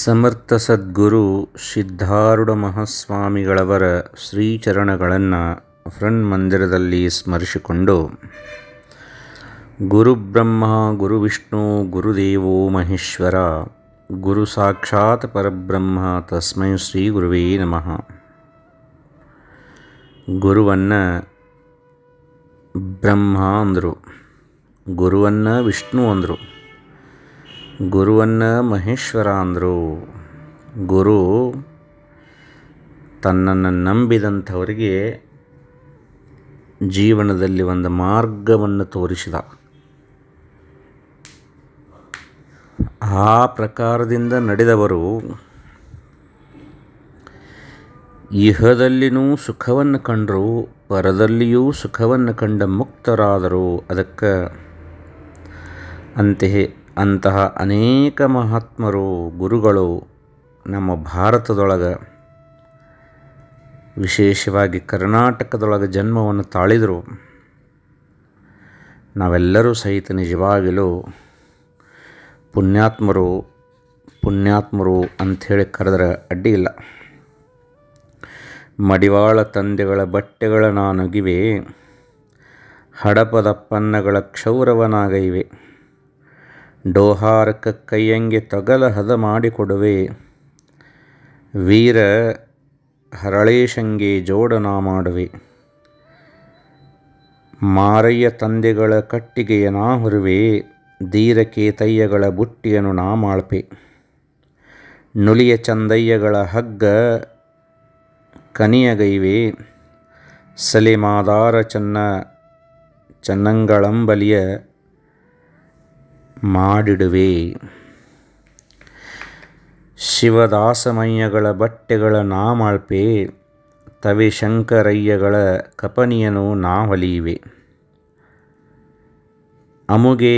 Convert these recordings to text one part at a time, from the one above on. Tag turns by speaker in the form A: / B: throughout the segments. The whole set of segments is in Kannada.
A: ಸಮರ್ಥ ಸದ್ಗುರು ಸಿದ್ಧಾರೂಢ ಮಹಾಸ್ವಾಮಿಗಳವರ ಶ್ರೀಚರಣಗಳನ್ನು ಫ್ರೆಂಡ್ ಮಂದಿರದಲ್ಲಿ ಸ್ಮರಿಸಿಕೊಂಡು ಗುರುಬ್ರಹ್ಮ ಗುರು ವಿಷ್ಣು ಗುರುದೇವೋ ಮಹೇಶ್ವರ ಗುರು ಸಾಕ್ಷಾತ್ ಪರಬ್ರಹ್ಮ ತಸ್ಮೈ ಶ್ರೀ ಗುರುವೇ ನಮಃ ಗುರುವನ್ನು ಬ್ರಹ್ಮ ಅಂದರು ಗುರುವನ್ನು ವಿಷ್ಣು ಅಂದರು ಗುರುವನ್ನು ಮಹೇಶ್ವರ ಅಂದರು ಗುರು ತನ್ನನ್ನು ನಂಬಿದಂಥವರಿಗೆ ಜೀವನದಲ್ಲಿ ಒಂದು ಮಾರ್ಗವನ್ನು ತೋರಿಸಿದ ಆ ಪ್ರಕಾರದಿಂದ ನಡೆದವರು ಇಹದಲ್ಲಿನೂ ಸುಖವನ್ನು ಕಂಡರು ಪರದಲ್ಲಿಯೂ ಸುಖವನ್ನು ಕಂಡ ಮುಕ್ತರಾದರು ಅದಕ್ಕೆ ಅಂತೆಯೇ ಅಂತಹ ಅನೇಕ ಮಹಾತ್ಮರು ಗುರುಗಳು ನಮ್ಮ ಭಾರತದೊಳಗೆ ವಿಶೇಷವಾಗಿ ಕರ್ನಾಟಕದೊಳಗೆ ಜನ್ಮವನ್ನು ತಾಳಿದರು ನಾವೆಲ್ಲರೂ ಸಹಿತ ನಿಜವಾಗಲೂ ಪುಣ್ಯಾತ್ಮರು ಪುಣ್ಯಾತ್ಮರು ಅಂಥೇಳಿ ಕರೆದ್ರೆ ಅಡ್ಡಿ ಇಲ್ಲ ಮಡಿವಾಳ ತಂದೆಗಳ ಬಟ್ಟೆಗಳ ನಾನಗಿವೆ ಹಡಪದ ಪನ್ನಗಳ ಕ್ಷೌರವನಾಗ ಇವೆ ಡೋಹಾರಕ ಕೈಯಂಗೆ ತಗಲ ಹದ ಮಾಡಿಕೊಡುವೆ ವೀರ ಹರಳೇಶಂಗೆ ಜೋಡನಾ ಮಾಡುವೆ ಮಾರಯ್ಯ ತಂದೆಗಳ ಕಟ್ಟಿಗೆಯ ನಾ ಹುರುವೆ ಧೀರಕೆ ತಯ್ಯಗಳ ಬುಟ್ಟಿಯನ್ನು ನಾ ನುಲಿಯ ಚಂದಯ್ಯಗಳ ಹಗ್ಗ ಕನಿಯಗೈವೆ ಸಲಿಮಾದಾರ ಚನ್ನ ಚನ್ನಂಗಳಂಬಲಿಯ ಮಾಡಿಡುವೆ ಶಿವದಾಸಮಯ್ಯಗಳ ಬಟ್ಟೆಗಳ ನಾಮಳ್ಪೆ ತವೆ ಶಂಕರಯ್ಯಗಳ ಕಪನಿಯನು ನಾವಲಿಯುವೆ ಅಮುಗೆ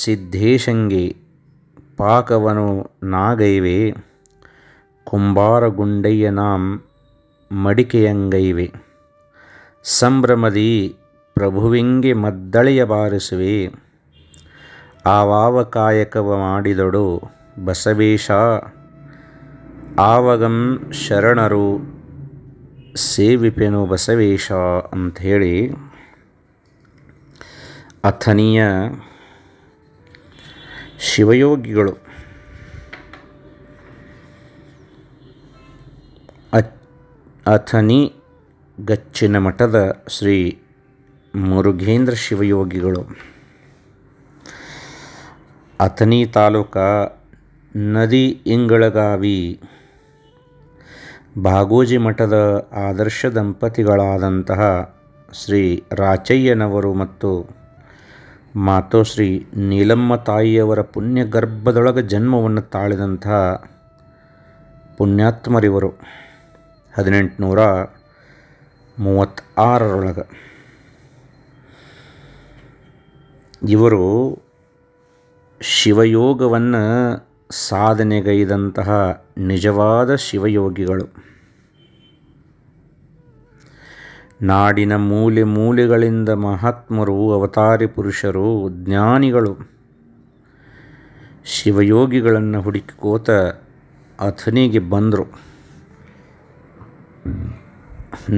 A: ಸಿದ್ಧೇಶಂಗೆ ಪಾಕವನು ನಾಗೈವೆ ಕುಂಬಾರಗುಂಡಯ್ಯ ನಾಂ ಮಡಿಕೆಯಂಗೈವೆ ಸಂಭ್ರಮದಿ ಪ್ರಭುವಿಂಗೆ ಮದ್ದಳೆಯ ಬಾರಿಸುವೆ ಆವಾವ ಕಾಯಕವ ಮಾಡಿದೊಡು ಬಸವೇಶ ಆವಗಂ ಶರಣರು ಸೇವಿಪೆನು ಬಸವೇಶ ಅಂಥೇಳಿ ಅಥನೀಯ ಶಿವಯೋಗಿಗಳು ಅಥನಿ ಗಚ್ಚಿನ ಮಠದ ಶ್ರೀ ಮುರುಘೇಂದ್ರ ಶಿವಯೋಗಿಗಳು ಅಥನಿ ತಾಲೂಕ ನದಿ ಇಂಗಳಗಾವಿ ಭಾಗೋಜಿ ಮಠದ ಆದರ್ಶ ದಂಪತಿಗಳಾದಂತಹ ಶ್ರೀ ರಾಚಯ್ಯನವರು ಮತ್ತು ಮಾತೋ ಶ್ರೀ ನೀಲಮ್ಮ ತಾಯಿಯವರ ಪುಣ್ಯ ಗರ್ಭದೊಳಗೆ ಜನ್ಮವನ್ನು ತಾಳಿದಂತಹ ಪುಣ್ಯಾತ್ಮರಿವರು ಹದಿನೆಂಟುನೂರ ಮೂವತ್ತಾರರೊಳಗೆ ಇವರು ಶಿವಯೋಗವನ್ನು ಸಾಧನೆಗೈದಂತಹ ನಿಜವಾದ ಶಿವಯೋಗಿಗಳು ನಾಡಿನ ಮೂಲೆ ಮೂಲೆಗಳಿಂದ ಮಹಾತ್ಮರು ಅವತಾರಿ ಪುರುಷರು ಜ್ಞಾನಿಗಳು ಶಿವಯೋಗಿಗಳನ್ನು ಹುಡುಕಿಕೋತ ಅಥನಿಗೆ ಬಂದರು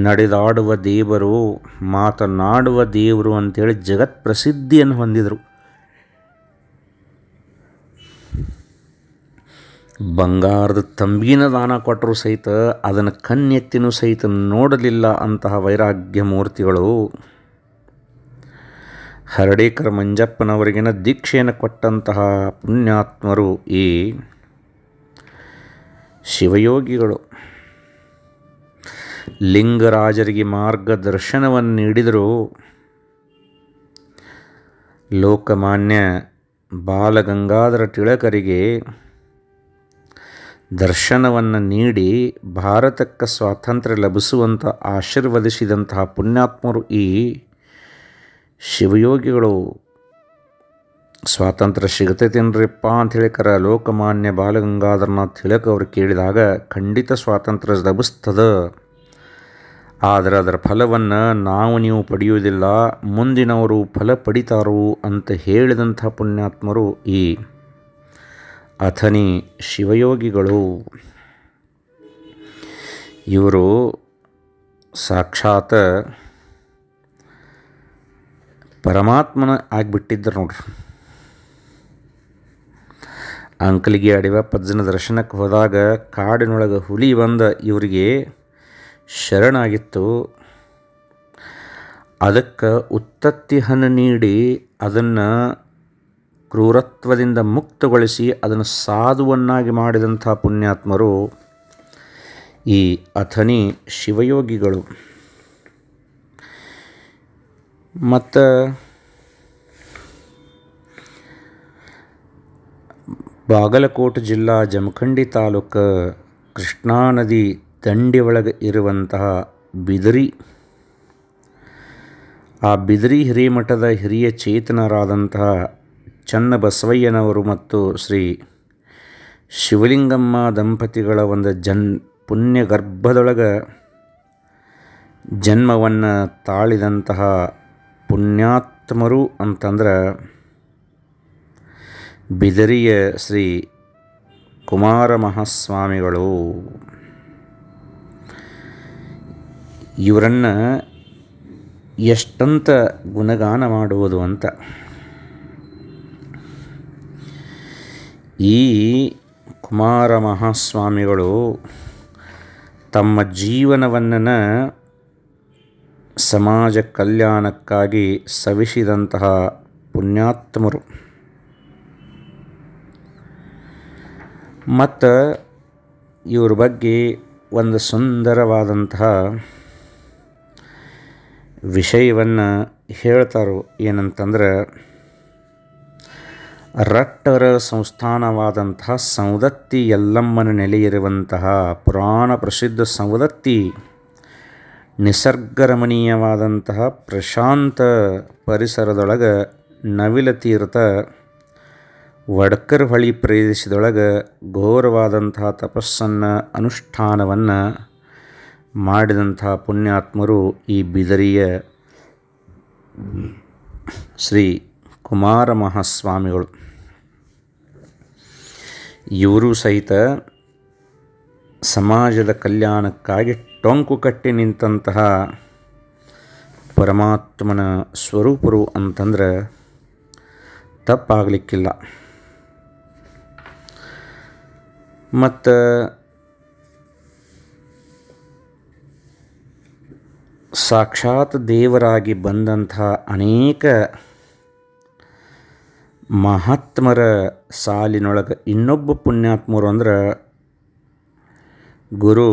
A: ನಡೆದಾಡುವ ದೇವರು ಮಾತನಾಡುವ ದೇವರು ಅಂತೇಳಿ ಜಗತ್ ಪ್ರಸಿದ್ಧಿಯನ್ನು ಹೊಂದಿದರು ಬಂಗಾರದ ತಂಬಿನ ದಾನ ಕೊಟ್ಟರು ಸಹಿತ ಅದನ್ನು ಕಣ್ಣೆತ್ತಿನೂ ಸಹಿತ ನೋಡಲಿಲ್ಲ ಅಂತಹ ವೈರಾಗ್ಯ ಮೂರ್ತಿಗಳು ಹರಡೇಕರ್ ಮಂಜಪ್ಪನವರಿಗಿನ ದೀಕ್ಷೆಯನ್ನು ಕೊಟ್ಟಂತಹ ಪುಣ್ಯಾತ್ಮರು ಈ ಶಿವಯೋಗಿಗಳು ಲಿಂಗರಾಜರಿಗೆ ಮಾರ್ಗದರ್ಶನವನ್ನು ನೀಡಿದರು ಲೋಕಮಾನ್ಯ ಬಾಲಗಂಗಾಧರ ಟಿಳಕರಿಗೆ ದರ್ಶನವನ್ನು ನೀಡಿ ಭಾರತಕ್ಕೆ ಸ್ವಾತಂತ್ರ್ಯ ಲಭಿಸುವಂಥ ಆಶೀರ್ವದಿಸಿದಂತಹ ಪುಣ್ಯಾತ್ಮರು ಈ ಶಿವಯೋಗಿಗಳು ಸ್ವಾತಂತ್ರ್ಯ ಹೇಳಿ ಅಂಥೇಳಿಕರ ಲೋಕಮಾನ್ಯ ಬಾಲಗಂಗಾಧರನಾಥ್ ತಿಳಕ್ ಅವರು ಕೇಳಿದಾಗ ಖಂಡಿತ ಸ್ವಾತಂತ್ರ್ಯ ಲಭಿಸ್ತದ ಆದರೆ ಅದರ ಫಲವನ್ನು ನಾವು ನೀವು ಪಡೆಯುವುದಿಲ್ಲ ಮುಂದಿನವರು ಫಲ ಪಡಿತಾರೋ ಅಂತ ಹೇಳಿದಂಥ ಪುಣ್ಯಾತ್ಮರು ಈ ಅಥನಿ ಶಿವಯೋಗಿಗಳು ಇವರು ಸಾಕ್ಷಾತ್ ಪರಮಾತ್ಮನ ಆಗಿಬಿಟ್ಟಿದ್ದರು ನೋಡ್ರಿ ಅಂಕಲಿಗೆ ಅಡಿವ ಪಜ್ಜನ ದರ್ಶನಕ್ಕೆ ಹೋದಾಗ ಕಾಡಿನೊಳಗೆ ಹುಲಿ ಬಂದ ಇವರಿಗೆ ಶರಣಾಗಿತ್ತು ಅದಕ್ಕೆ ಉತ್ತತ್ತಿಹನ ನೀಡಿ ಅದನ್ನು ಕ್ರೂರತ್ವದಿಂದ ಮುಕ್ತಗೊಳಿಸಿ ಅದನ್ನು ಸಾಧುವನ್ನಾಗಿ ಮಾಡಿದಂಥ ಪುಣ್ಯಾತ್ಮರು ಈ ಅಥನಿ ಶಿವಯೋಗಿಗಳು ಮತ್ತು ಬಾಗಲಕೋಟೆ ಜಿಲ್ಲಾ ಜಮಖಂಡಿ ತಾಲೂಕು ಕೃಷ್ಣಾ ನದಿ ದಂಡಿ ಒಳಗೆ ಇರುವಂತಹ ಬಿದರಿ ಆ ಬಿದರಿ ಹಿರಿಮಠದ ಹಿರಿಯ ಚೇತನರಾದಂತಹ ಚನ್ನಬಸವಯ್ಯನವರು ಮತ್ತು ಶ್ರೀ ಶಿವಲಿಂಗಮ್ಮ ದಂಪತಿಗಳ ಒಂದು ಜನ್ ಪುಣ್ಯ ಗರ್ಭದೊಳಗೆ ಜನ್ಮವನ್ನು ತಾಳಿದಂತಹ ಪುಣ್ಯಾತ್ಮರು ಅಂತಂದ್ರೆ ಬಿದರಿಯ ಶ್ರೀ ಕುಮಾರ ಮಹಾಸ್ವಾಮಿಗಳು ಇವರನ್ನು ಎಷ್ಟಂತ ಗುಣಗಾನ ಮಾಡುವುದು ಅಂತ ಈ ಕುಮಾರ ಮಹಾಸ್ವಾಮಿಗಳು ತಮ್ಮ ಜೀವನವನ್ನು ಸಮಾಜ ಕಲ್ಯಾಣಕ್ಕಾಗಿ ಸವಿಸಿದಂತಹ ಪುಣ್ಯಾತ್ಮರು ಮತ್ತು ಇವ್ರ ಬಗ್ಗೆ ಒಂದು ಸುಂದರವಾದಂತಹ ವಿಷಯವನ್ನು ಹೇಳ್ತಾರೋ ಏನಂತಂದ್ರೆ ರಟ್ಟರ ಸಂಸ್ಥಾನವಾದಂತಹ ಸೌದತ್ತಿ ಯಲ್ಲಮ್ಮನ ನೆಲೆಯಿರುವಂತಹ ಪುರಾಣ ಪ್ರಸಿದ್ಧ ಸೌದತ್ತಿ ನಿಸರ್ಗರಮಣೀಯವಾದಂತಹ ಪ್ರಶಾಂತ ಪರಿಸರದೊಳಗೆ ನವಿಲ ತೀರ್ಥ ಹೊಳಿ ಪ್ರದೇಶದೊಳಗೆ ಘೋರವಾದಂತಹ ತಪಸ್ಸನ್ನು ಅನುಷ್ಠಾನವನ್ನು ಮಾಡಿದಂತಹ ಪುಣ್ಯಾತ್ಮರು ಈ ಬಿದರಿಯ ಶ್ರೀ ಕುಮಾರ ಮಹಾಸ್ವಾಮಿಗಳು ಇವರು ಸಹಿತ ಸಮಾಜದ ಕಲ್ಯಾಣಕ್ಕಾಗಿ ಟೊಂಕು ಕಟ್ಟಿ ನಿಂತಹ ಪರಮಾತ್ಮನ ಸ್ವರೂಪರು ಅಂತಂದ್ರೆ ತಪ್ಪಾಗಲಿಕ್ಕಿಲ್ಲ ಮತ್ತು ಸಾಕ್ಷಾತ್ ದೇವರಾಗಿ ಬಂದಂತಹ ಅನೇಕ ಮಹಾತ್ಮರ ಸಾಲಿನೊಳಗೆ ಇನ್ನೊಬ್ಬ ಪುಣ್ಯಾತ್ಮರು ಅಂದ್ರೆ ಗುರು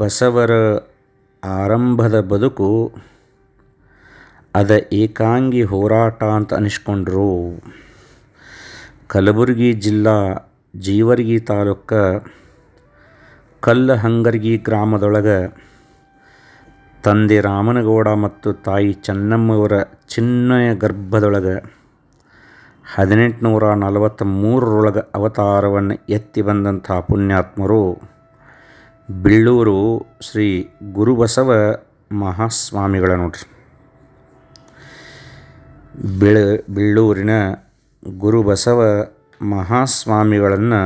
A: ಬಸವರ ಆರಂಭದ ಬದುಕು ಅದ ಏಕಾಂಗಿ ಹೋರಾಟ ಅಂತ ಅನಿಸ್ಕೊಂಡ್ರು ಕಲಬುರಗಿ ಜಿಲ್ಲಾ ಜೀವರ್ಗಿ ತಾಲೂಕ ಕಲ್ಲಹಂಗರ್ಗಿ ಗ್ರಾಮದೊಳಗೆ ತಂದೆ ರಾಮನಗೌಡ ಮತ್ತು ತಾಯಿ ಚೆನ್ನಮ್ಮವರ ಚಿನ್ನಯ ಗರ್ಭದೊಳಗೆ ಹದಿನೆಂಟುನೂರ ನಲವತ್ತ ಮೂರರೊಳಗೆ ಅವತಾರವನ್ನು ಎತ್ತಿ ಬಂದಂಥ ಪುಣ್ಯಾತ್ಮರು ಬಿಳ್ಳೂರು ಶ್ರೀ ಗುರುಬಸವ ಮಹಾಸ್ವಾಮಿಗಳ ನೋಡ್ರಿ ಬಿಳ ಬಿಳ್ಳೂರಿನ ಗುರುಬಸವ ಮಹಾಸ್ವಾಮಿಗಳನ್ನು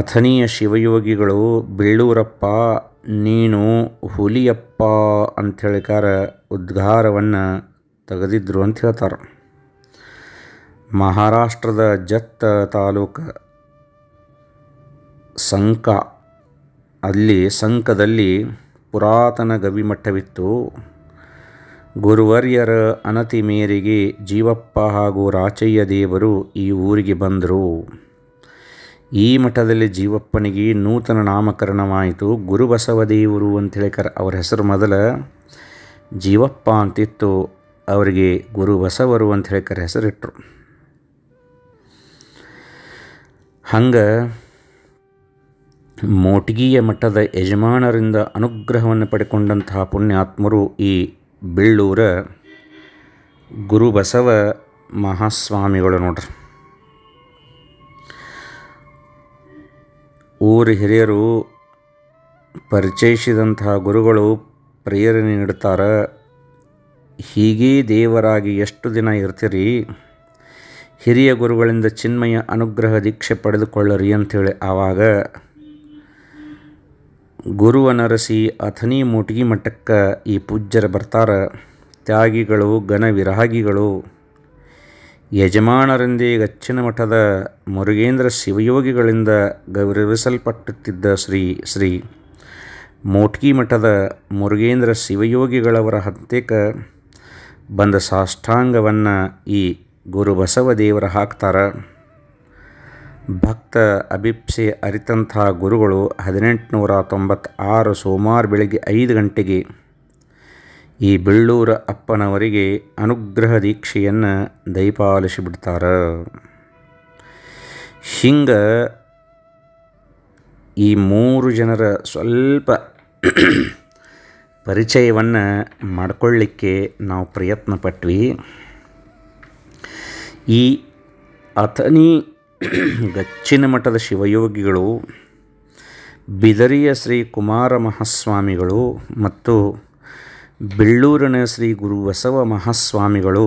A: ಅಥನೀಯ ಶಿವಯೋಗಿಗಳು ಬಿಳ್ಳೂರಪ್ಪ ನೀನು ಹುಲಿಯಪ್ಪ ಅಂಥೇಳಿಕಾರ ಉದ್ಗಾರವನ್ನು ತೆಗೆದಿದ್ರು ಅಂತ ಹೇಳ್ತಾರೆ ಮಹಾರಾಷ್ಟ್ರದ ಜತ್ತ ತಾಲೂಕ ಸಂಕ ಅಲ್ಲಿ ಸಂಕದಲ್ಲಿ ಪುರಾತನ ಗವಿಮಠವಿತ್ತು ಗುರುವರ್ಯರ ಅನತಿ ಮೇರೆಗೆ ಜೀವಪ್ಪ ಹಾಗೂ ರಾಚಯ್ಯ ದೇವರು ಈ ಊರಿಗೆ ಬಂದರು ಈ ಮಠದಲ್ಲಿ ಜೀವಪ್ಪನಿಗೆ ನೂತನ ನಾಮಕರಣವಾಯಿತು ಗುರುಬಸವ ದೇವರು ಅಂತ ಕರ ಅವರ ಹೆಸರು ಮೊದಲ ಜೀವಪ್ಪ ಅಂತಿತ್ತು ಅವರಿಗೆ ಗುರು ಬಸವರು ಅಂತ ಕರೆ ಹೆಸರಿಟ್ಟರು ಹಂಗೆ ಮೋಟಗಿಯ ಮಠದ ಯಜಮಾನರಿಂದ ಅನುಗ್ರಹವನ್ನು ಪಡೆಕೊಂಡಂತಹ ಪುಣ್ಯಾತ್ಮರು ಈ ಬೆಳ್ಳೂರ ಗುರು ಬಸವ ಮಹಾಸ್ವಾಮಿಗಳು ನೋಡ್ರಿ ಊರ ಹಿರಿಯರು ಪರಿಚಯಿಸಿದಂತಹ ಗುರುಗಳು ಪ್ರೇರಣೆ ನೀಡ್ತಾರೆ ಹೀಗೇ ದೇವರಾಗಿ ಎಷ್ಟು ದಿನ ಇರ್ತೀರಿ ಹಿರಿಯ ಗುರುಗಳಿಂದ ಚಿನ್ಮಯ ಅನುಗ್ರಹ ದೀಕ್ಷೆ ಪಡೆದುಕೊಳ್ಳರಿ ಅಂಥೇಳಿ ಆವಾಗ ಗುರುವ ನರಸಿ ಅಥನಿ ಮೂಟಿಗೆ ಮಠಕ್ಕೆ ಈ ಪೂಜ್ಯರು ಬರ್ತಾರ ತ್ಯಾಗಿಗಳು ಘನವಿರಾಗಿಗಳು ಯಜಮಾನರೆಂದೇ ಗಚ್ಚಿನ ಮಠದ ಮುರುಗೇಂದ್ರ ಶಿವಯೋಗಿಗಳಿಂದ ಗೌರವಿಸಲ್ಪಟ್ಟುತ್ತಿದ್ದ ಶ್ರೀ ಶ್ರೀ ಮೋಟ್ಗಿ ಮಠದ ಮುರುಗೇಂದ್ರ ಶಿವಯೋಗಿಗಳವರ ಹತ್ಯೇಕ ಬಂದ ಸಾಷ್ಟಾಂಗವನ್ನು ಈ ಗುರು ದೇವರ ಹಾಕ್ತಾರ ಭಕ್ತ ಅಭಿಪ್ಸೆ ಅರಿತಂಥ ಗುರುಗಳು ಹದಿನೆಂಟುನೂರ ತೊಂಬತ್ತಾರು ಸೋಮವಾರ ಬೆಳಗ್ಗೆ ಐದು ಗಂಟೆಗೆ ಈ ಬೆಳ್ಳೂರ ಅಪ್ಪನವರಿಗೆ ಅನುಗ್ರಹ ದೀಕ್ಷೆಯನ್ನು ದಯಪಾಲಿಸಿಬಿಡ್ತಾರೆ ಹಿಂಗ ಈ ಮೂರು ಜನರ ಸ್ವಲ್ಪ ಪರಿಚಯವನ್ನು ಮಾಡಿಕೊಳ್ಳಿಕ್ಕೆ ನಾವು ಪ್ರಯತ್ನ ಪಟ್ವಿ ಈ ಅಥನಿ ಗಚ್ಚಿನ ಮಠದ ಶಿವಯೋಗಿಗಳು ಬಿದರಿಯ ಶ್ರೀ ಕುಮಾರ ಮಹಾಸ್ವಾಮಿಗಳು ಮತ್ತು ಬೆಳ್ಳೂರಿನ ಶ್ರೀ ಗುರು ಬಸವ ಮಹಾಸ್ವಾಮಿಗಳು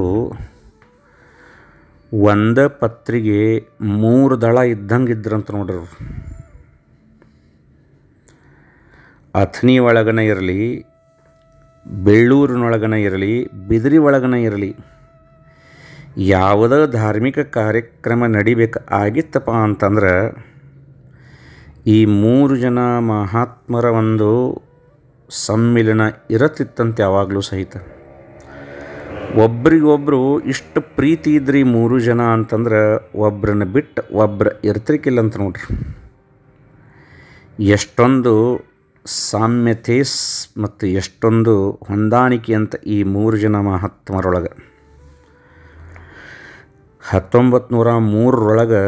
A: ಒಂದ ಪತ್ರಿಗೆ ಮೂರು ದಳ ಇದ್ದಂಗೆ ಇದ್ರಂತ ಅಥನಿ ಒಳಗನೆ ಇರಲಿ ಬೆಳ್ಳೂರಿನೊಳಗನ ಇರಲಿ ಬಿದಿರಿ ಒಳಗನ ಇರಲಿ ಯಾವುದೋ ಧಾರ್ಮಿಕ ಕಾರ್ಯಕ್ರಮ ಆಗಿತ್ತಪ್ಪ ಅಂತಂದ್ರೆ ಈ ಮೂರು ಜನ ಮಹಾತ್ಮರ ಒಂದು ಸಮ್ಮಿಲನ ಇರತ್ತಿತ್ತಂತೆ ಯಾವಾಗಲೂ ಸಹಿತ ಒಬ್ರಿಗೊಬ್ಬರು ಇಷ್ಟು ಪ್ರೀತಿ ಇದ್ರಿ ಮೂರು ಜನ ಅಂತಂದ್ರೆ ಒಬ್ರನ್ನ ಬಿಟ್ಟು ಒಬ್ರು ಇರ್ತಿರ್ಕಿಲ್ಲ ಅಂತ ನೋಡ್ರಿ ಎಷ್ಟೊಂದು ಸಾಮ್ಯತೆ ಮತ್ತು ಎಷ್ಟೊಂದು ಹೊಂದಾಣಿಕೆ ಅಂತ ಈ ಮೂರು ಜನ ಮಹಾತ್ಮರೊಳಗೆ ಹತ್ತೊಂಬತ್ತು ನೂರ ಮೂರರೊಳಗೆ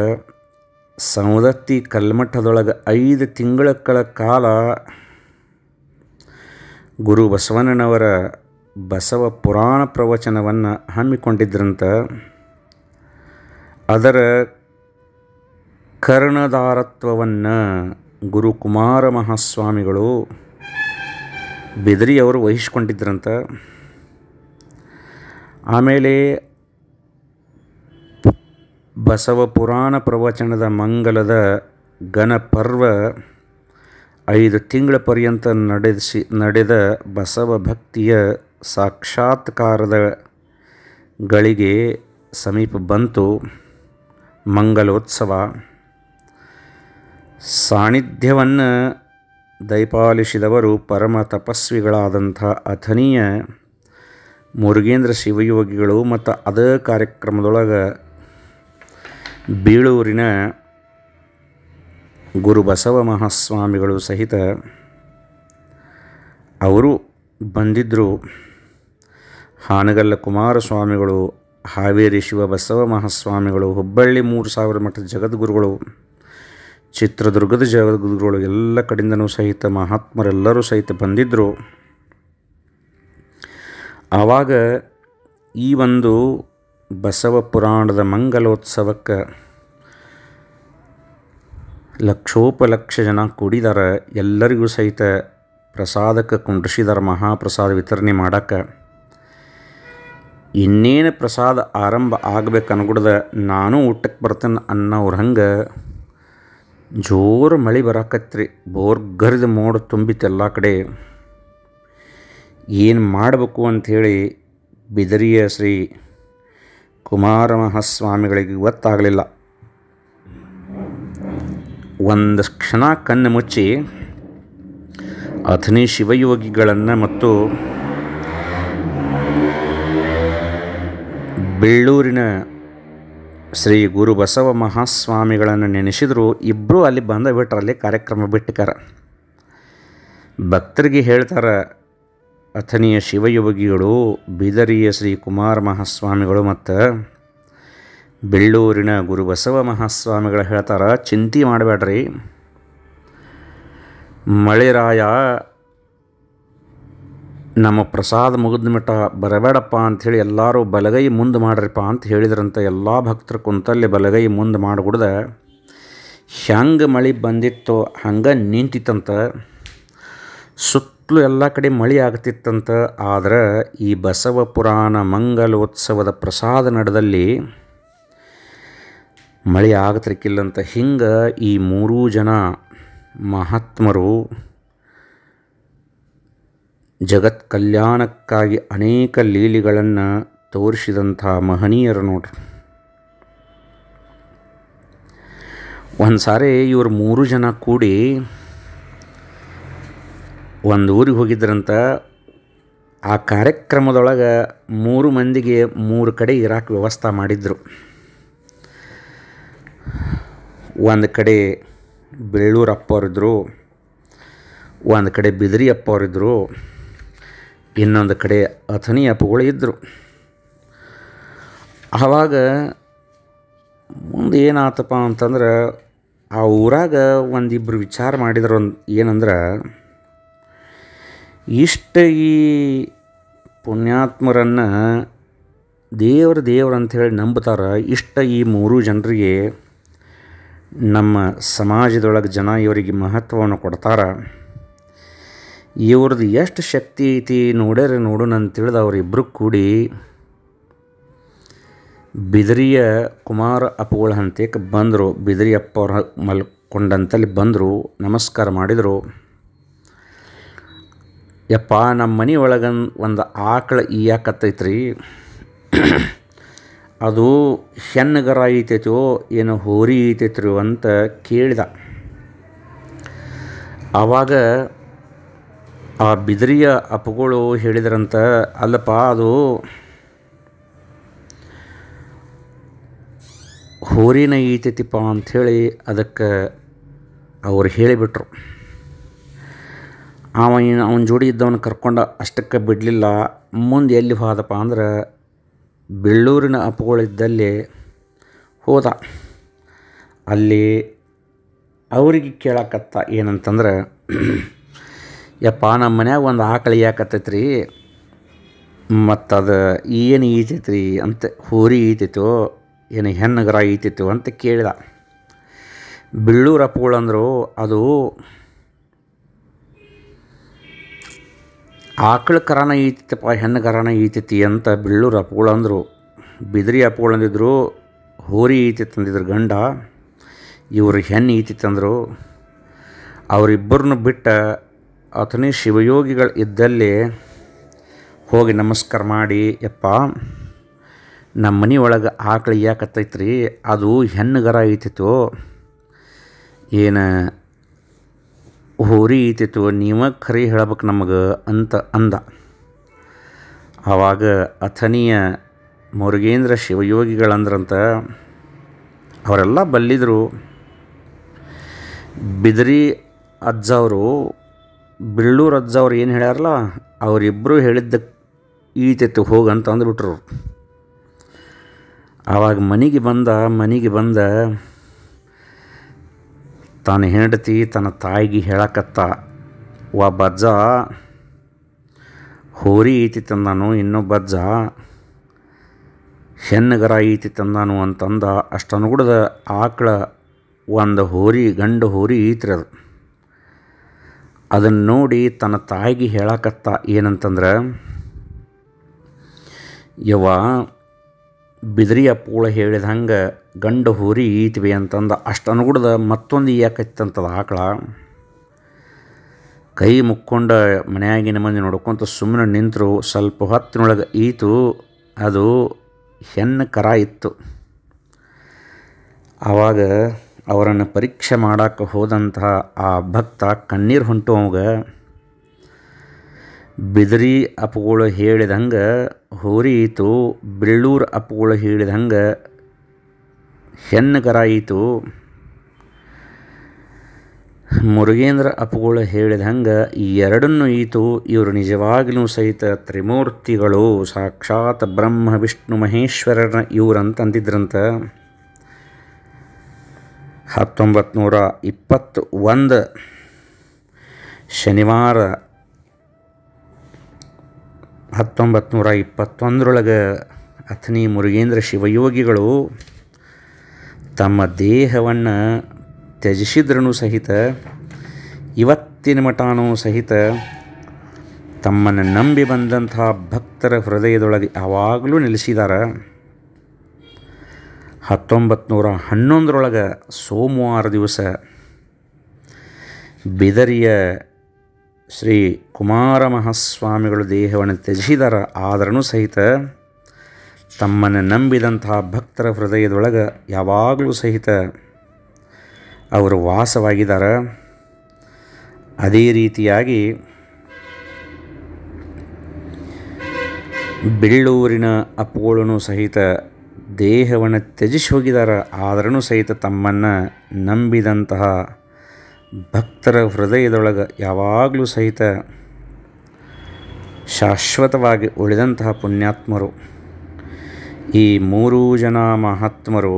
A: ಸವದತ್ತಿ ಕಲ್ಮಠದೊಳಗೆ ಐದು ತಿಂಗಳ ಕಾಲ ಗುರು ಬಸವಣ್ಣನವರ ಬಸವ ಪುರಾಣ ಪ್ರವಚನವನ್ನು ಹಮ್ಮಿಕೊಂಡಿದ್ರಂತ ಅದರ ಕರ್ಣಧಾರತ್ವವನ್ನು ಗುರುಕುಮಾರ ಮಹಾಸ್ವಾಮಿಗಳು ಬೆದರಿಯವರು ವಹಿಸ್ಕೊಂಡಿದ್ರಂತ ಆಮೇಲೆ ಬಸವ ಪುರಾಣ ಪ್ರವಚನದ ಮಂಗಲದ ಘನಪರ್ವ ಐದು ತಿಂಗಳ ಪರ್ಯಂತ ನಡೆಸಿ ನಡೆದ ಬಸವ ಭಕ್ತಿಯ ಸಾಕ್ಷಾತ್ಕಾರದ ಗಳಿಗೆ ಸಮೀಪ ಬಂತು ಮಂಗಲೋತ್ಸವ ಸಾನ್ನಿಧ್ಯವನ್ನು ದಯಪಾಲಿಸಿದವರು ಪರಮ ತಪಸ್ವಿಗಳಾದಂಥ ಅಥನೀಯ ಮುರುಗೇಂದ್ರ ಶಿವಯೋಗಿಗಳು ಮತ್ತು ಅದೇ ಕಾರ್ಯಕ್ರಮದೊಳಗೆ ಬೀಳೂರಿನ ಗುರು ಬಸವ ಮಹಾಸ್ವಾಮಿಗಳು ಸಹಿತ ಅವರು ಬಂದಿದ್ದರು ಹಾನಗಲ್ಲ ಕುಮಾರಸ್ವಾಮಿಗಳು ಹಾವೇರಿ ಶಿವ ಬಸವ ಮಹಾಸ್ವಾಮಿಗಳು ಹುಬ್ಬಳ್ಳಿ ಮೂರು ಸಾವಿರ ಮಠದ ಜಗದ್ಗುರುಗಳು ಚಿತ್ರದುರ್ಗದ ಜಗದ್ಗುರುಗಳು ಎಲ್ಲ ಕಡೆಯಿಂದನೂ ಸಹಿತ ಮಹಾತ್ಮರೆಲ್ಲರೂ ಸಹಿತ ಬಂದಿದ್ದರು ಆವಾಗ ಈ ಒಂದು ಬಸವ ಪುರಾಣದ ಮಂಗಲೋತ್ಸವಕ್ಕೆ ಲಕ್ಷೋಪಲಕ್ಷ ಜನ ಕೂಡಿದಾರೆ ಎಲ್ಲರಿಗೂ ಸಹಿತ ಪ್ರಸಾದಕ್ಕೆ ಕುಂಡ್ರಿಸಿದಾರ ಮಹಾಪ್ರಸಾದ ವಿತರಣೆ ಮಾಡಕ್ಕೆ ಇನ್ನೇನು ಪ್ರಸಾದ ಆರಂಭ ಆಗಬೇಕು ನಾನೂ ನಾನು ಊಟಕ್ಕೆ ಬರ್ತೇನೆ ಅನ್ನೋರು ಹಂಗೆ ಜೋರು ಮಳೆ ಬರಾಕತ್ರಿ ಬೋರ್ಗರ್ದು ಮೋಡ ತುಂಬಿತ್ತೆಲ್ಲ ಕಡೆ ಏನು ಮಾಡಬೇಕು ಅಂಥೇಳಿ ಬಿದರಿಯ ಶ್ರೀ ಮಹಾಸ್ವಾಮಿಗಳಿಗೆ ಗೊತ್ತಾಗಲಿಲ್ಲ ಒಂದು ಕ್ಷಣ ಕಣ್ಣು ಮುಚ್ಚಿ ಅಥನಿ ಶಿವಯೋಗಿಗಳನ್ನು ಮತ್ತು ಬೆಳ್ಳೂರಿನ ಶ್ರೀ ಗುರು ಬಸವ ಮಹಾಸ್ವಾಮಿಗಳನ್ನು ನೆನೆಸಿದ್ರು ಇಬ್ಬರೂ ಅಲ್ಲಿ ಬಂದ ಬಿಟ್ರಲ್ಲಿ ಕಾರ್ಯಕ್ರಮ ಬಿಟ್ಟಿಕಾರ ಭಕ್ತರಿಗೆ ಹೇಳ್ತಾರೆ ಅಥನಿಯ ಶಿವಯೋಗಿಗಳು ಬಿದರಿಯ ಶ್ರೀ ಕುಮಾರ ಮಹಾಸ್ವಾಮಿಗಳು ಮತ್ತು ಬೆಳ್ಳೂರಿನ ಗುರು ಬಸವ ಮಹಾಸ್ವಾಮಿಗಳು ಹೇಳ್ತಾರೆ ಚಿಂತೆ ಮಾಡಬೇಡ್ರಿ ಮಳೆರಾಯ ನಮ್ಮ ಪ್ರಸಾದ ಮುಗಿದ ಮಿಟ ಬರಬೇಡಪ್ಪ ಅಂಥೇಳಿ ಎಲ್ಲರೂ ಬಲಗೈ ಮುಂದೆ ಮಾಡ್ರಿಪ್ಪ ಅಂತ ಹೇಳಿದ್ರಂಥ ಎಲ್ಲ ಭಕ್ತರು ಕುಂತಲ್ಲಿ ಬಲಗೈ ಮುಂದೆ ಮಾಡಿಬಿಡ್ದೆ ಹೆಂಗೆ ಮಳೆ ಬಂದಿತ್ತು ಹಂಗೆ ನಿಂತಿತ್ತಂತ ಸುತ್ತಲೂ ಎಲ್ಲ ಕಡೆ ಮಳೆ ಆಗ್ತಿತ್ತಂತ ಆದರೆ ಈ ಬಸವ ಪುರಾಣ ಮಂಗಲೋತ್ಸವದ ಪ್ರಸಾದ ನಡೆದಲ್ಲಿ ಮಳೆ ಆಗ್ತಿರ್ಕಿಲ್ಲಂತ ಹಿಂಗೆ ಈ ಮೂರೂ ಜನ ಮಹಾತ್ಮರು ಜಗತ್ ಕಲ್ಯಾಣಕ್ಕಾಗಿ ಅನೇಕ ಲೀಲಿಗಳನ್ನು ತೋರಿಸಿದಂಥ ಮಹನೀಯರು ನೋಡ್ರಿ ಒಂದು ಸಾರಿ ಇವರು ಮೂರು ಜನ ಕೂಡಿ ಒಂದು ಊರಿಗೆ ಹೋಗಿದ್ರಂತ ಆ ಕಾರ್ಯಕ್ರಮದೊಳಗೆ ಮೂರು ಮಂದಿಗೆ ಮೂರು ಕಡೆ ಇರಾಕ್ ವ್ಯವಸ್ಥೆ ಮಾಡಿದ್ರು ಒಂದು ಕಡೆ ಬೆಳ್ಳೂರಪ್ಪವರಿದ್ದರು ಒಂದು ಕಡೆ ಅಪ್ಪ ಇನ್ನೊಂದು ಕಡೆ ಅಥನಿ ಅಪ್ಪುಗಳು ಇದ್ದರು ಆವಾಗ ಮುಂದೆ ಏನಾತಪ್ಪ ಅಂತಂದ್ರೆ ಆ ಊರಾಗ ಒಂದಿಬ್ಬರು ವಿಚಾರ ಮಾಡಿದ್ರು ಒಂದು ಏನಂದ್ರೆ ಇಷ್ಟು ಈ ಪುಣ್ಯಾತ್ಮರನ್ನು ದೇವ್ರ ಅಂತ ಅಂಥೇಳಿ ನಂಬ್ತಾರೆ ಇಷ್ಟ ಈ ಮೂರು ಜನರಿಗೆ ನಮ್ಮ ಸಮಾಜದೊಳಗೆ ಜನ ಇವರಿಗೆ ಮಹತ್ವವನ್ನು ಕೊಡ್ತಾರೆ ಇವ್ರದ್ದು ಎಷ್ಟು ಶಕ್ತಿ ಐತಿ ನೋಡ್ಯಾರ ನನ್ನ ತಿಳಿದ ಅವರಿಬ್ಬರು ಕೂಡಿ ಬಿದರಿಯ ಕುಮಾರ ಅಪ್ಪಗಳ ಹಂತಕ್ಕೆ ಬಂದರು ಬಿದರಿ ಅಪ್ಪ ಮಲ್ಕೊಂಡಂತಲ್ಲಿ ಬಂದರು ನಮಸ್ಕಾರ ಮಾಡಿದರು ಯಪ್ಪ ನಮ್ಮ ಮನೆ ಒಳಗನ್ ಒಂದು ಆಕಳ ಈಯಾಕತ್ತೈತ್ರಿ ಅದು ಹೆಣ್ಣುಗರ ಐತೈತೋ ಏನೋ ಹೋರಿ ಐತೈತ್ರಿ ಅಂತ ಕೇಳಿದ ಆವಾಗ ಆ ಬಿದಿರಿಯ ಅಪ್ಪುಗಳು ಹೇಳಿದ್ರಂತ ಅಲ್ಲಪ್ಪ ಅದು ಹೋರಿನ ಈತೈತಿಪ್ಪ ಅಂಥೇಳಿ ಅದಕ್ಕೆ ಅವರು ಹೇಳಿಬಿಟ್ರು ಅವ ಅವನ ಜೋಡಿ ಇದ್ದವನ ಕರ್ಕೊಂಡು ಅಷ್ಟಕ್ಕೆ ಬಿಡಲಿಲ್ಲ ಮುಂದೆ ಎಲ್ಲಿ ಹೋದಪ್ಪ ಅಂದ್ರೆ ಬೆಳ್ಳೂರಿನ ಅಪ್ಪುಗಳಿದ್ದಲ್ಲಿ ಹೋದ ಅಲ್ಲಿ ಅವರಿಗೆ ಕೇಳಕತ್ತ ಏನಂತಂದ್ರೆ ಯಪ್ಪ ನಮ್ಮ ಮನ್ಯಾಗ ಒಂದು ಆಕಳು ಯಾಕತ್ತೈತ್ರಿ ಮತ್ತು ಅದು ಏನು ಈತೈತ್ರಿ ಅಂತ ಹೋರಿ ಈತಿತ್ತು ಏನು ಹೆಣ್ಣುಗರ ಈತಿತ್ತು ಅಂತ ಕೇಳಿದ ಬೆಳ್ಳೂರು ಅದು ಆಕಳ ಕರಾನ ಈತಿತ್ತಪ್ಪ ಹೆಣ್ಣು ಕರಾನ ಈತಿತ್ತು ಅಂತ ಬೆಳ್ಳೂರು ಅಪ್ಪುಗಳಂದರು ಬಿದಿರಿ ಅಪ್ಪುಗಳಂದಿದ್ರು ಹೋರಿ ಈತಿತ್ತಂದಿದ್ರು ಗಂಡ ಇವರು ಹೆಣ್ಣು ಈತಿತ್ತಂದರು ಅವರಿಬ್ಬರನ್ನು ಬಿಟ್ಟ ಅಥನಿ ಶಿವಯೋಗಿಗಳು ಇದ್ದಲ್ಲಿ ಹೋಗಿ ನಮಸ್ಕಾರ ಮಾಡಿ ಯಪ್ಪ ನಮ್ಮ ಮನೆಯೊಳಗೆ ಒಳಗೆ ಆಕಳು ಯಾಕತ್ತೈತ್ರಿ ಅದು ಹೆಣ್ಣುಗರ ಐತಿತ್ತು ಏನು ಹೋರಿ ಐತಿತ್ತು ನೀವ ಖರೀ ಹೇಳಬೇಕು ನಮಗೆ ಅಂತ ಅಂದ ಆವಾಗ ಅಥನಿಯ ಮುರುಗೇಂದ್ರ ಶಿವಯೋಗಿಗಳಂದ್ರಂತ ಅವರೆಲ್ಲ ಬಲ್ಲಿದ್ರು ಬಿದರಿ ಅಜ್ಜವರು ಬೆಳ್ಳೂರು ಅಜ್ಜ ಅವ್ರು ಏನು ಹೇಳ್ಯಾರಲ್ಲ ಅವರಿಬ್ಬರು ಹೇಳಿದ್ದ ಈತೈತಿ ಹೋಗಂತ ಅಂದ್ಬಿಟ್ರು ಆವಾಗ ಮನೆಗೆ ಬಂದ ಮನೆಗೆ ಬಂದ ತಾನು ಹೆಂಡತಿ ತನ್ನ ತಾಯಿಗೆ ಹೇಳಕತ್ತ ಒಬ್ಬ ಅಜ್ಜ ಹೋರಿ ಈತಿ ತಂದಾನು ಇನ್ನೊಬ್ಬ ಅಜ್ಜ ಹೆಣ್ಣುಗರ ಈತಿ ತಂದಾನು ಅಂತಂದ ಅಷ್ಟನ್ನು ಕುಡ್ದ ಆಕಳ ಒಂದು ಹೋರಿ ಗಂಡು ಹೋರಿ ಈತ್ರಿ ಅದು ಅದನ್ನು ನೋಡಿ ತನ್ನ ತಾಯಿಗೆ ಹೇಳಕತ್ತ ಏನಂತಂದ್ರೆ ಯವ ಬಿದ್ರಿಯ ಪೂಳ ಹೇಳಿದ ಹಂಗೆ ಗಂಡು ಹುರಿ ಈತ್ವಿ ಅಂತಂದ ಅಷ್ಟು ಅನುಗುಡ್ದ ಮತ್ತೊಂದು ಯಾಕೈತಂತದ ಆಕಳ ಕೈ ಮುಕ್ಕೊಂಡ ಮನೆಯಾಗಿನ ಮಂದಿ ನೋಡ್ಕೊಂತ ಸುಮ್ಮನೆ ನಿಂತರು ಸ್ವಲ್ಪ ಹೊತ್ತಿನೊಳಗೆ ಈತು ಅದು ಹೆಣ್ಣು ಕರ ಇತ್ತು ಆವಾಗ ಅವರನ್ನು ಪರೀಕ್ಷೆ ಮಾಡೋಕ್ಕೆ ಹೋದಂತಹ ಆ ಭಕ್ತ ಕಣ್ಣೀರು ಹೊಂಟು ಅವಾಗ ಬಿದರಿ ಅಪ್ಪುಗಳು ಹೇಳಿದಂಗೆ ಹೋರಿಯಿತು ಬೆಳ್ಳೂರು ಅಪ್ಪುಗಳು ಹೇಳಿದಂಗೆ ಹೆಣ್ಣುಗರಾಯಿತು ಮುರುಗೇಂದ್ರ ಅಪ್ಪುಗಳು ಹೇಳಿದಂಗೆ ಈ ಎರಡನ್ನೂ ಈತು ಇವರು ನಿಜವಾಗಲೂ ಸಹಿತ ತ್ರಿಮೂರ್ತಿಗಳು ಸಾಕ್ಷಾತ್ ಬ್ರಹ್ಮ ವಿಷ್ಣು ಮಹೇಶ್ವರನ ಇವರಂತ ಅಂದಿದ್ರಂತ ಹತ್ತೊಂಬತ್ತು ನೂರ ಇಪ್ಪತ್ತು ಒಂದು ಶನಿವಾರ ಹತ್ತೊಂಬತ್ತು ನೂರ ಇಪ್ಪತ್ತೊಂದರೊಳಗೆ ಅಥನಿ ಮುರುಗೇಂದ್ರ ಶಿವಯೋಗಿಗಳು ತಮ್ಮ ದೇಹವನ್ನು ತ್ಯಜಿಸಿದ್ರೂ ಸಹಿತ ಇವತ್ತಿನ ಮಠನೂ ಸಹಿತ ತಮ್ಮನ್ನು ನಂಬಿ ಬಂದಂತಹ ಭಕ್ತರ ಹೃದಯದೊಳಗೆ ಯಾವಾಗಲೂ ನೆಲೆಸಿದ್ದಾರೆ ಹತ್ತೊಂಬತ್ತು ಹನ್ನೊಂದರೊಳಗೆ ಸೋಮವಾರ ದಿವಸ ಬಿದರಿಯ ಶ್ರೀ ಕುಮಾರ ಮಹಾಸ್ವಾಮಿಗಳು ದೇಹವನ್ನು ತ್ಯಜಿಸಿದರ ಆದರೂ ಸಹಿತ ತಮ್ಮನ್ನು ನಂಬಿದಂತಹ ಭಕ್ತರ ಹೃದಯದೊಳಗೆ ಯಾವಾಗಲೂ ಸಹಿತ ಅವರು ವಾಸವಾಗಿದ್ದಾರೆ ಅದೇ ರೀತಿಯಾಗಿ ಬೆಳ್ಳೂರಿನ ಅಪ್ಪುಗಳೂ ಸಹಿತ ದೇಹವನ್ನು ತ್ಯಜಿಸಿ ಹೋಗಿದ್ದಾರೆ ಆದ್ರೂ ಸಹಿತ ತಮ್ಮನ್ನು ನಂಬಿದಂತಹ ಭಕ್ತರ ಹೃದಯದೊಳಗೆ ಯಾವಾಗಲೂ ಸಹಿತ ಶಾಶ್ವತವಾಗಿ ಉಳಿದಂತಹ ಪುಣ್ಯಾತ್ಮರು ಈ ಮೂರೂ ಜನ ಮಹಾತ್ಮರು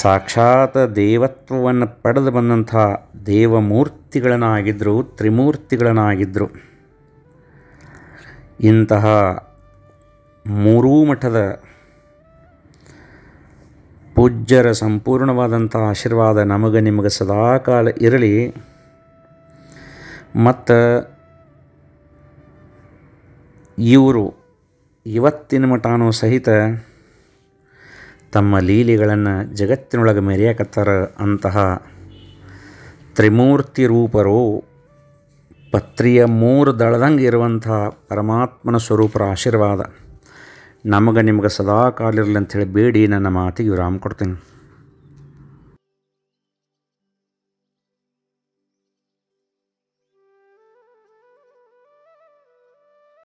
A: ಸಾಕ್ಷಾತ್ ದೇವತ್ವವನ್ನು ಪಡೆದು ಬಂದಂತಹ ದೇವಮೂರ್ತಿಗಳನ್ನಾಗಿದ್ದರು ತ್ರಿಮೂರ್ತಿಗಳನ್ನಾಗಿದ್ದರು ಇಂತಹ ಮೂರೂ ಮಠದ ಪೂಜ್ಯರ ಸಂಪೂರ್ಣವಾದಂಥ ಆಶೀರ್ವಾದ ನಮಗೆ ನಿಮಗೆ ಸದಾಕಾಲ ಇರಲಿ ಮತ್ತು ಇವರು ಇವತ್ತಿನ ಮಠಾನು ಸಹಿತ ತಮ್ಮ ಲೀಲೆಗಳನ್ನು ಜಗತ್ತಿನೊಳಗೆ ಮೆರೆಯಕತ್ತಾರ ಅಂತಹ ತ್ರಿಮೂರ್ತಿ ರೂಪರು ಪತ್ರಿಯ ಮೂರು ದಳದಂಗೆ ಇರುವಂತಹ ಪರಮಾತ್ಮನ ಸ್ವರೂಪರ ಆಶೀರ್ವಾದ ನಮಗೆ ನಿಮ್ಗೆ ಸದಾ ಕಾಲಿರಲಿ ಅಂಥೇಳಿ ಬೇಡಿ ನನ್ನ ಮಾತಿಗೆ ವಿರಾಮ ಕೊಡ್ತೀನಿ